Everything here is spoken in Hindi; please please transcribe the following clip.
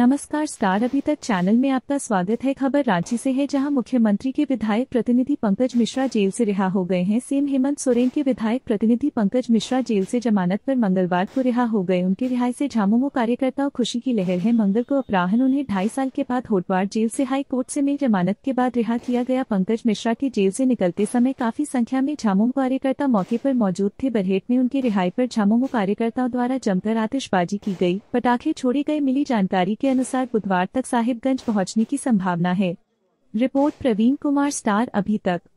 नमस्कार स्टार अभी तक चैनल में आपका स्वागत है खबर रांची से है जहां मुख्यमंत्री के विधायक प्रतिनिधि पंकज मिश्रा जेल से रिहा हो गए हैं सीएम हेमंत सोरेन के विधायक प्रतिनिधि पंकज मिश्रा जेल से जमानत पर मंगलवार को रिहा हो गए उनके रिहाई से झामुमो कार्यकर्ताओं खुशी की लहर है मंगल को अपराहन उन्हें ढाई साल के बाद होटवार जेल से हाई कोर्ट से मिल जमानत के बाद रिहा किया गया पंकज मिश्रा के जेल से निकलते समय काफी संख्या में झामुमो कार्यकर्ता मौके पर मौजूद थे बरहेट में उनके रिहाई पर झामुमो कार्यकर्ताओं द्वारा जमकर आतिशबाजी की गई पटाखे छोड़े गए मिली जानकारी के अनुसार बुधवार तक साहिबगंज पहुंचने की संभावना है रिपोर्ट प्रवीण कुमार स्टार अभी तक